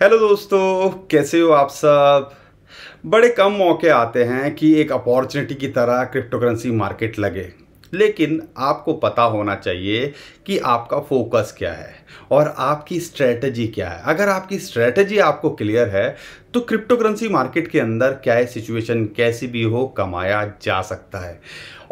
hello दोस्तों कैसे हो आप सब बड़े कम मौके आते हैं कि एक अपॉर्चुनिटी की तरह क्रिप्टो करेंसी मार्केट लगे लेकिन आपको पता होना चाहिए कि आपका फोकस क्या है और आपकी स्ट्रेटजी क्या है अगर आपकी स्ट्रेटजी आपको क्लियर है तो क्रिप्टो करेंसी मार्केट के अंदर क्या है सिचुएशन कैसी भी हो कमाया जा सकता है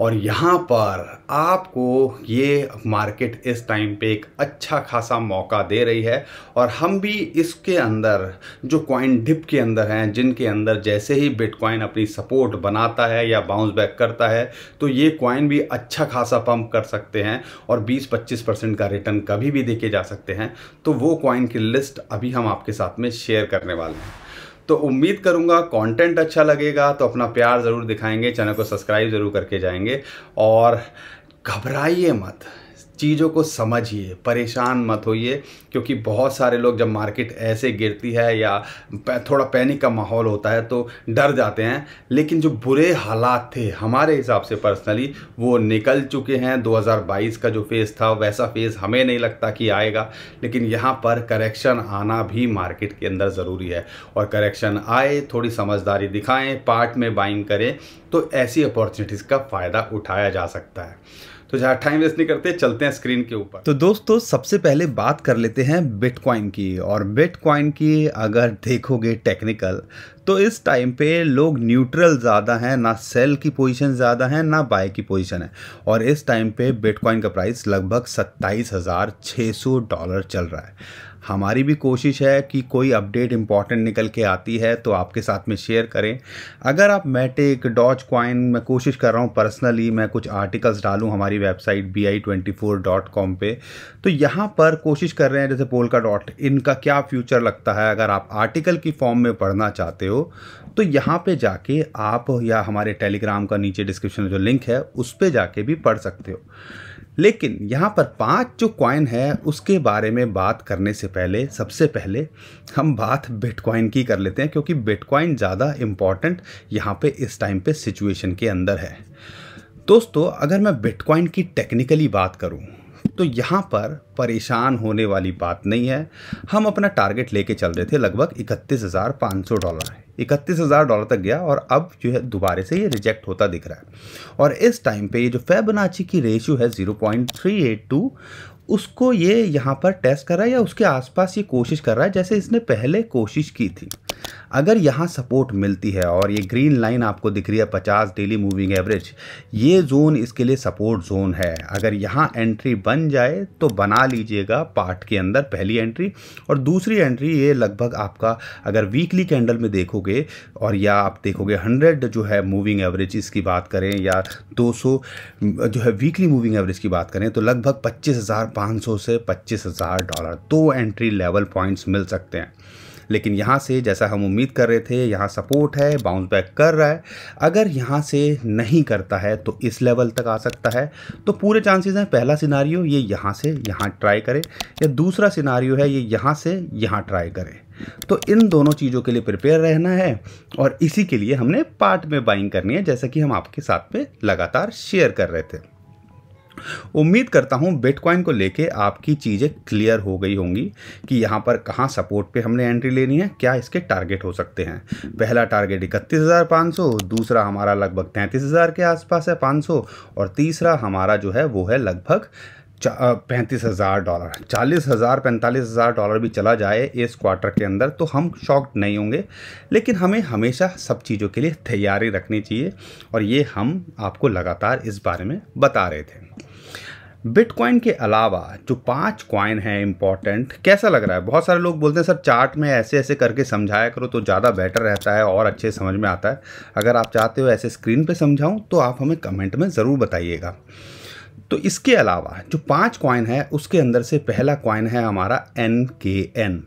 और यहाँ पर आपको ये मार्केट इस टाइम पे एक अच्छा खासा मौका दे रही है और हम भी इसके अंदर जो कॉइन डिप के अंदर हैं जिनके अंदर जैसे ही बिटकॉइन अपनी सपोर्ट बनाता है या बाउंस बैक करता है तो ये कॉइन भी अच्छा खासा पंप कर सकते हैं और 20-25 परसेंट का रिटर्न कभी भी देखे जा सकते हैं तो वो कॉइन की लिस्ट अभी हम आपके साथ में शेयर करने वाले हैं तो उम्मीद करूँगा कंटेंट अच्छा लगेगा तो अपना प्यार ज़रूर दिखाएंगे चैनल को सब्सक्राइब ज़रूर करके जाएंगे और घबराइए मत चीज़ों को समझिए परेशान मत होइए क्योंकि बहुत सारे लोग जब मार्केट ऐसे गिरती है या थोड़ा पैनिक का माहौल होता है तो डर जाते हैं लेकिन जो बुरे हालात थे हमारे हिसाब से पर्सनली वो निकल चुके हैं 2022 का जो फेज़ था वैसा फेज़ हमें नहीं लगता कि आएगा लेकिन यहाँ पर करेक्शन आना भी मार्केट के अंदर ज़रूरी है और करेक्शन आए थोड़ी समझदारी दिखाएँ पार्ट में बाइंग करें तो ऐसी अपॉर्चुनिटीज़ का फ़ायदा उठाया जा सकता है तो जहाँ टाइम वेस्ट नहीं करते चलते हैं स्क्रीन के ऊपर तो दोस्तों सबसे पहले बात कर लेते हैं बिटकॉइन की और बिटकॉइन की अगर देखोगे टेक्निकल तो इस टाइम पे लोग न्यूट्रल ज़्यादा हैं ना सेल की पोजीशन ज़्यादा है ना बाय की पोजीशन है और इस टाइम पे बिटकॉइन का प्राइस लगभग सत्ताईस हज़ार छः सौ डॉलर चल रहा है हमारी भी कोशिश है कि कोई अपडेट इंपॉर्टेंट निकल के आती है तो आपके साथ में शेयर करें अगर आप मैटिक डॉच कॉइन मैं कोशिश कर रहा हूँ पर्सनली मैं कुछ आर्टिकल्स डालूँ हमारी website B I twenty four dot com पर तो यहाँ पर कोशिश कर रहे हैं जैसे पोलका डॉट इनका क्या फ्यूचर लगता है अगर आप आर्टिकल की फॉर्म में पढ़ना चाहते हो तो यहाँ पे जाके आप या हमारे टेलीग्राम का नीचे डिस्क्रिप्शन में जो लिंक है उस पर जाके भी पढ़ सकते हो लेकिन यहाँ पर पांच जो कॉइन है उसके बारे में बात करने से पहले सबसे पहले हम बात बिटकॉइन की कर लेते हैं क्योंकि बिटकॉइन ज़्यादा इम्पॉर्टेंट यहाँ पे इस टाइम पे सिचुएशन के अंदर है दोस्तों अगर मैं बिटकॉइन की टेक्निकली बात करूँ तो यहाँ पर परेशान होने वाली बात नहीं है हम अपना टारगेट लेके चल रहे थे लगभग इकतीस डॉलर इकतीस हज़ार डॉलर तक गया और अब जो है दोबारे से ये रिजेक्ट होता दिख रहा है और इस टाइम पे ये जो फेबनाची की रेशियो है zero point three eight two उसको ये यहाँ पर टेस्ट कर रहा है या उसके आसपास ये कोशिश कर रहा है जैसे इसने पहले कोशिश की थी अगर यहाँ सपोर्ट मिलती है और ये ग्रीन लाइन आपको दिख रही है पचास डेली मूविंग एवरेज ये जोन इसके लिए सपोर्ट जोन है अगर यहाँ एंट्री बन जाए तो बना लीजिएगा पार्ट के अंदर पहली एंट्री और दूसरी एंट्री ये लगभग आपका अगर वीकली कैंडल में देखोगे और या आप देखोगे हंड्रेड जो है मूविंग एवरेज इसकी बात करें या दो जो है वीकली मूविंग एवरेज की बात करें तो लगभग पच्चीस से पच्चीस डॉलर दो एंट्री लेवल पॉइंट्स मिल सकते हैं लेकिन यहाँ से जैसा हम उम्मीद कर रहे थे यहाँ सपोर्ट है बाउंस बैक कर रहा है अगर यहाँ से नहीं करता है तो इस लेवल तक आ सकता है तो पूरे चांसेस हैं पहला सिनारियो ये यहाँ से यहाँ ट्राई करें या दूसरा सिनारियो है ये यहाँ से यहाँ ट्राई करें तो इन दोनों चीज़ों के लिए प्रिपेयर रहना है और इसी के लिए हमने पार्ट में बाइंग करनी है जैसा कि हम आपके साथ में लगातार शेयर कर रहे थे उम्मीद करता हूँ बिटकॉइन को लेके आपकी चीज़ें क्लियर हो गई होंगी कि यहाँ पर कहाँ सपोर्ट पे हमने एंट्री लेनी है क्या इसके टारगेट हो सकते हैं पहला टारगेट इकतीस हज़ार पाँच सौ दूसरा हमारा लगभग तैंतीस हज़ार के आसपास है पाँच सौ और तीसरा हमारा जो है वो है लगभग पैंतीस हज़ार डॉलर चालीस हज़ार पैंतालीस हज़ार डॉलर भी चला जाए इस क्वार्टर के अंदर तो हम शॉक्ड नहीं होंगे लेकिन हमें हमेशा सब चीज़ों के लिए तैयारी रखनी चाहिए और ये हम आपको लगातार इस बारे में बता रहे थे बिटकॉइन के अलावा जो पांच क्वाइन हैं इंपॉर्टेंट कैसा लग रहा है बहुत सारे लोग बोलते हैं सर चार्ट में ऐसे ऐसे करके समझाया करो तो ज़्यादा बेटर रहता है और अच्छे समझ में आता है अगर आप चाहते हो ऐसे स्क्रीन पे समझाऊं तो आप हमें कमेंट में ज़रूर बताइएगा तो इसके अलावा जो पांच कॉइन है उसके अंदर से पहला कॉइन है हमारा एन के एन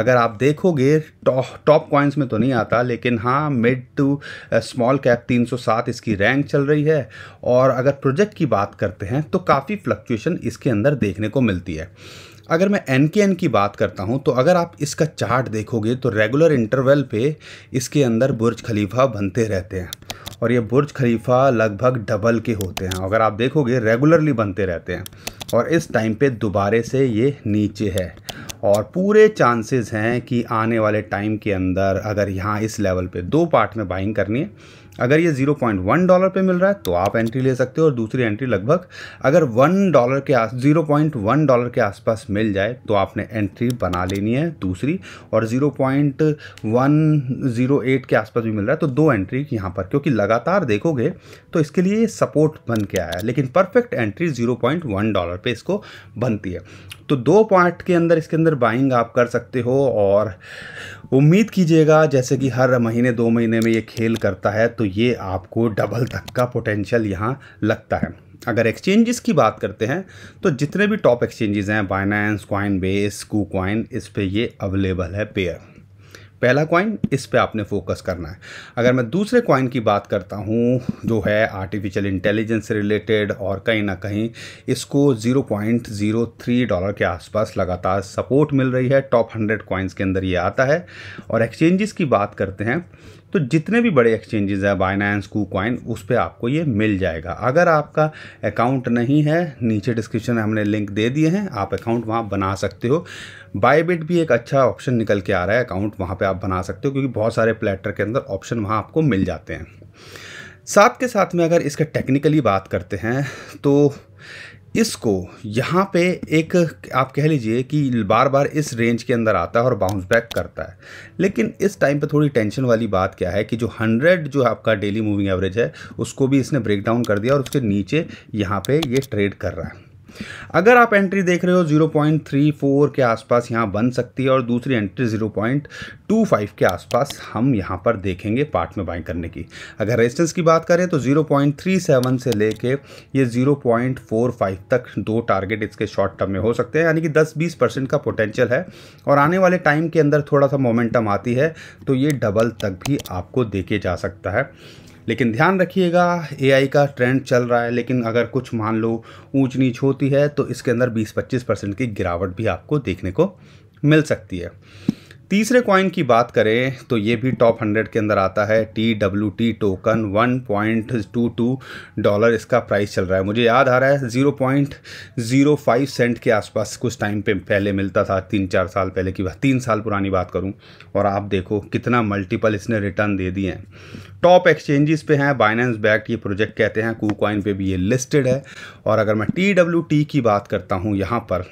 अगर आप देखोगे टॉप कॉइन्स में तो नहीं आता लेकिन हाँ मिड टू स्मॉल कैप 307 इसकी रैंक चल रही है और अगर प्रोजेक्ट की बात करते हैं तो काफ़ी फ्लक्चुएशन इसके अंदर देखने को मिलती है अगर मैं एन के एन की बात करता हूँ तो अगर आप इसका चार्ट देखोगे तो रेगुलर इंटरवल पे इसके अंदर बुर्ज खलीफा बनते रहते हैं और ये बुर्ज खलीफा लगभग डबल के होते हैं अगर आप देखोगे रेगुलरली बनते रहते हैं और इस टाइम पे दोबारे से ये नीचे है और पूरे चांसेस हैं कि आने वाले टाइम के अंदर अगर यहाँ इस लेवल पे दो पार्ट में बाइंग करनी है अगर ये जीरो पॉइंट वन डॉलर पे मिल रहा है तो आप एंट्री ले सकते हो और दूसरी एंट्री लगभग अगर वन डॉलर के आस जीरो पॉइंट वन डॉलर के आसपास मिल जाए तो आपने एंट्री बना लेनी है दूसरी और zero point one zero eight के आसपास भी मिल रहा है तो दो एंट्री यहाँ पर क्योंकि लगातार देखोगे तो इसके लिए सपोर्ट बन के आया लेकिन perfect entry zero point one dollar पर इसको बनती है तो दो पार्ट के अंदर इसके अंदर बाइंग आप कर सकते हो और उम्मीद कीजिएगा जैसे कि हर महीने दो महीने में ये खेल करता है तो तो ये आपको डबल तक का पोटेंशियल यहाँ लगता है अगर एक्सचेंजेस की बात करते हैं तो जितने भी टॉप एक्सचेंजेस हैं Binance Coinbase KuCoin इस पर ये अवेलेबल है पेयर पहला क्वाइन इस पे आपने फोकस करना है अगर मैं दूसरे क्वाइन की बात करता हूँ जो है आर्टिफिशियल इंटेलिजेंस रिलेटेड और कहीं ना कहीं इसको 0.03 डॉलर के आसपास लगातार सपोर्ट मिल रही है टॉप 100 क्वाइंस के अंदर ये आता है और एक्सचेंजेस की बात करते हैं तो जितने भी बड़े एक्सचेंजेस हैं बाइनांस कू कॉइन उस पर आपको ये मिल जाएगा अगर आपका अकाउंट नहीं है नीचे डिस्क्रिप्शन में हमने लिंक दे दिए हैं आप अकाउंट वहाँ बना सकते हो बाईबिट भी एक अच्छा ऑप्शन निकल के आ रहा है अकाउंट वहाँ पर आप बना सकते हो क्योंकि बहुत सारे प्लेटर के अंदर ऑप्शन वहाँ आपको मिल जाते हैं साथ के साथ में अगर इसका टेक्निकली बात करते हैं तो इसको यहाँ पे एक आप कह लीजिए कि बार बार इस रेंज के अंदर आता है और बाउंस बैक करता है लेकिन इस टाइम पे थोड़ी टेंशन वाली बात क्या है कि जो 100 जो आपका डेली मूविंग एवरेज है उसको भी इसने ब्रेक डाउन कर दिया और उसके नीचे यहाँ पे ये ट्रेड कर रहा है अगर आप एंट्री देख रहे हो 0.34 के आसपास यहाँ बन सकती है और दूसरी एंट्री 0.25 के आसपास हम यहाँ पर देखेंगे पार्ट में बाइंग करने की अगर रेजिस्टेंस की बात करें तो 0.37 से लेके ये 0.45 तक दो टारगेट इसके शॉर्ट टर्म में हो सकते हैं यानी कि 10-20 परसेंट का पोटेंशियल है और आने वाले टाइम के अंदर थोड़ा सा मोमेंटम आती है तो ये डबल तक भी आपको देखे जा सकता है लेकिन ध्यान रखिएगा एआई का ट्रेंड चल रहा है लेकिन अगर कुछ मान लो ऊंच नीच होती है तो इसके अंदर 20-25 परसेंट की गिरावट भी आपको देखने को मिल सकती है तीसरे कॉइन की बात करें तो ये भी टॉप हंड्रेड के अंदर आता है T W T token one point two two dollar इसका प्राइस चल रहा है मुझे याद आ रहा है zero point zero five cent के आसपास कुछ टाइम पे पहले मिलता था तीन चार साल पहले की बात तीन साल पुरानी बात करूं और आप देखो कितना मल्टीपल इसने रिटर्न दे दिए हैं टॉप एक्सचेंजेस पे हैं बाइनेंस बैक्ट ये प्रोजेक्ट कहते हैं कू कॉइन पर भी ये लिस्टेड है और अगर मैं टी डब्ल्यू टी की बात करता हूँ यहाँ पर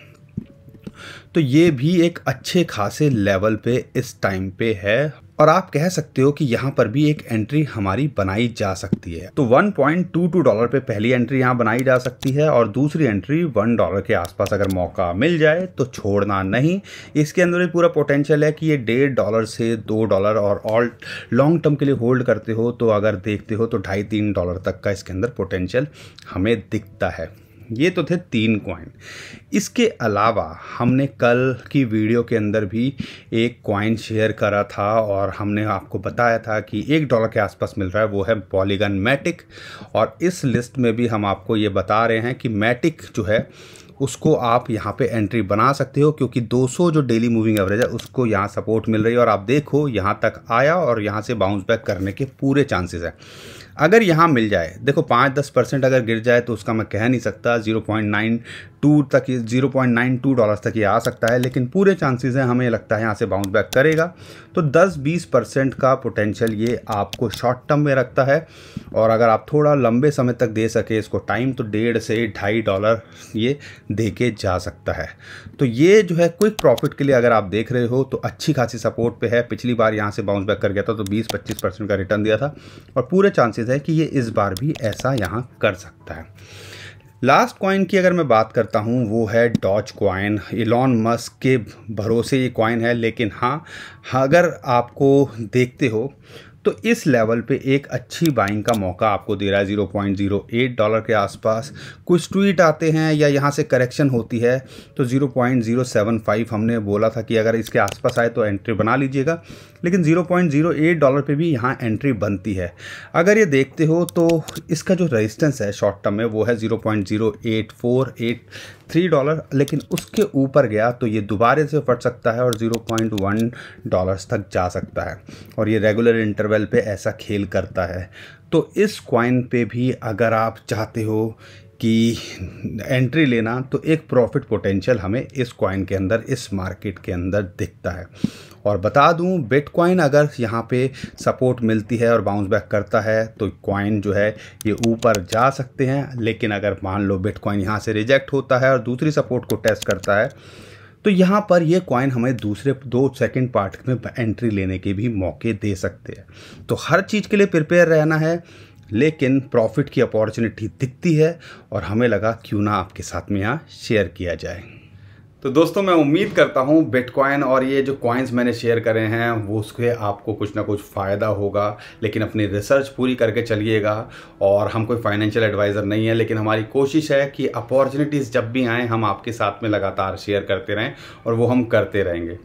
तो ये भी एक अच्छे खासे लेवल पे इस टाइम पे है और आप कह सकते हो कि यहाँ पर भी एक एंट्री हमारी बनाई जा सकती है तो 1.22 डॉलर पे पहली एंट्री यहाँ बनाई जा सकती है और दूसरी एंट्री 1 डॉलर के आसपास अगर मौका मिल जाए तो छोड़ना नहीं इसके अंदर भी पूरा पोटेंशियल है कि ये डेढ़ डॉलर से दो डॉलर और ऑल लॉन्ग टर्म के लिए होल्ड करते हो तो अगर देखते हो तो ढाई तीन डॉलर तक का इसके अंदर पोटेंशियल हमें दिखता है ये तो थे तीन कॉइन इसके अलावा हमने कल की वीडियो के अंदर भी एक कॉइन शेयर करा था और हमने आपको बताया था कि एक डॉलर के आसपास मिल रहा है वो है पॉलीगन मैटिक और इस लिस्ट में भी हम आपको ये बता रहे हैं कि मैटिक जो है उसको आप यहाँ पे एंट्री बना सकते हो क्योंकि 200 जो डेली मूविंग एवरेज है उसको यहाँ सपोर्ट मिल रही है और आप देखो यहाँ तक आया और यहाँ से बाउंस बैक करने के पूरे चांसेस हैं अगर यहाँ मिल जाए देखो पाँच दस परसेंट अगर गिर जाए तो उसका मैं कह नहीं सकता ज़ीरो पॉइंट नाइन टू तक zero point nine two dollar तक ये आ सकता है लेकिन पूरे चांसेस हैं हमें लगता है यहाँ से बाउंस बैक करेगा तो दस बीस परसेंट का पोटेंशियल ये आपको शॉर्ट टर्म में रखता है और अगर आप थोड़ा लंबे समय तक दे सके इसको टाइम तो डेढ़ से ढाई डॉलर ये दे के जा सकता है तो ये जो है क्विक प्रॉफिट के लिए अगर आप देख रहे हो तो अच्छी खासी सपोर्ट पर है पिछली बार यहाँ से बाउंस बैक कर गया था तो बीस पच्चीस परसेंट का रिटर्न दिया था और पूरे चांसेस चांसेस है कि ये इस बार भी ऐसा यहाँ कर सकता है लास्ट कॉइन की अगर मैं बात करता हूँ वो है डॉच कॉइन इलॉन मस्क के भरोसे ये कॉइन है लेकिन हाँ अगर आपको देखते हो तो इस लेवल पे एक अच्छी बाइंग का मौका आपको दे रहा है zero point zero eight dollar के आसपास कुछ ट्वीट आते हैं या यहाँ से करेक्शन होती है तो zero point zero seven five हमने बोला था कि अगर इसके आसपास आए तो एंट्री बना लीजिएगा लेकिन 0.08 डॉलर पे भी यहाँ एंट्री बनती है अगर ये देखते हो तो इसका जो रेजिस्टेंस है शॉर्ट टर्म में वो है 0.08483 डॉलर लेकिन उसके ऊपर गया तो ये दोबारा से फट सकता है और 0.1 डॉलर्स तक जा सकता है और ये रेगुलर इंटरवल पे ऐसा खेल करता है तो इस क्वाइन पे भी अगर आप चाहते हो कि एंट्री लेना तो एक प्रॉफिट पोटेंशियल हमें इस कॉइन के अंदर इस मार्केट के अंदर दिखता है और बता दूं बिटकॉइन अगर यहाँ पे सपोर्ट मिलती है और बाउंस बैक करता है तो कॉइन जो है ये ऊपर जा सकते हैं लेकिन अगर मान लो बिटकॉइन यहाँ से रिजेक्ट होता है और दूसरी सपोर्ट को टेस्ट करता है तो यहाँ पर ये कॉइन हमें दूसरे दो सेकंड पार्ट में एंट्री लेने के भी मौके दे सकते हैं तो हर चीज़ के लिए प्रिपेयर रहना है लेकिन प्रॉफिट की अपॉर्चुनिटी दिखती है और हमें लगा क्यों ना आपके साथ में यहाँ शेयर किया जाए तो दोस्तों मैं उम्मीद करता हूँ बिटकॉइन और ये जो कॉइन्स मैंने शेयर करे हैं वो उसके आपको कुछ ना कुछ फ़ायदा होगा लेकिन अपनी रिसर्च पूरी करके चलिएगा और हम कोई फाइनेंशियल एडवाइज़र नहीं है लेकिन हमारी कोशिश है कि अपॉर्चुनिटीज़ जब भी आएँ हम आपके साथ में लगातार शेयर करते रहें और वो हम करते रहेंगे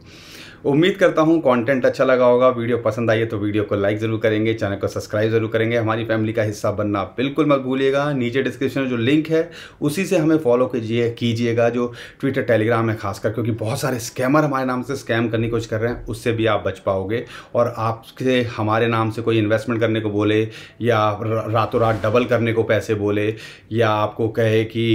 उम्मीद करता हूँ कंटेंट अच्छा लगा होगा वीडियो पसंद आई है तो वीडियो को लाइक ज़रूर करेंगे चैनल को सब्सक्राइब ज़रूर करेंगे हमारी फैमिली का हिस्सा बनना बिल्कुल मत भूलिएगा नीचे डिस्क्रिप्शन में जो लिंक है उसी से हमें फॉलो कीजिए कीजिएगा जो ट्विटर टेलीग्राम है खासकर क्योंकि बहुत सारे स्कैमर हमारे नाम से स्कैम करने की कोशिश कर रहे हैं उससे भी आप बच पाओगे और आपसे हमारे नाम से कोई इन्वेस्टमेंट करने को बोले या रातों रात डबल करने को पैसे बोले या आपको कहे कि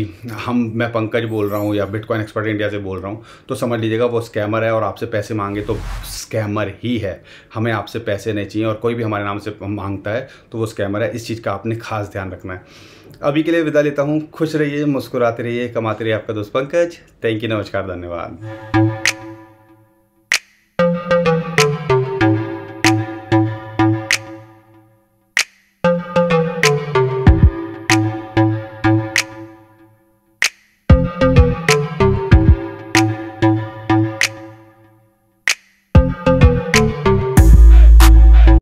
हम मैं पंकज बोल रहा हूँ या बिटकॉइन एक्सपर्ट इंडिया से बोल रहा हूँ तो समझ लीजिएगा वो स्कैमर है और आपसे पैसे मांग मांगे तो स्कैमर ही है हमें आपसे पैसे नहीं चाहिए और कोई भी हमारे नाम से मांगता है तो वो स्कैमर है इस चीज़ का आपने खास ध्यान रखना है अभी के लिए विदा लेता हूँ खुश रहिए मुस्कुराते रहिए कमाते रहिए आपका दोस्त पंकज थैंक यू नमस्कार धन्यवाद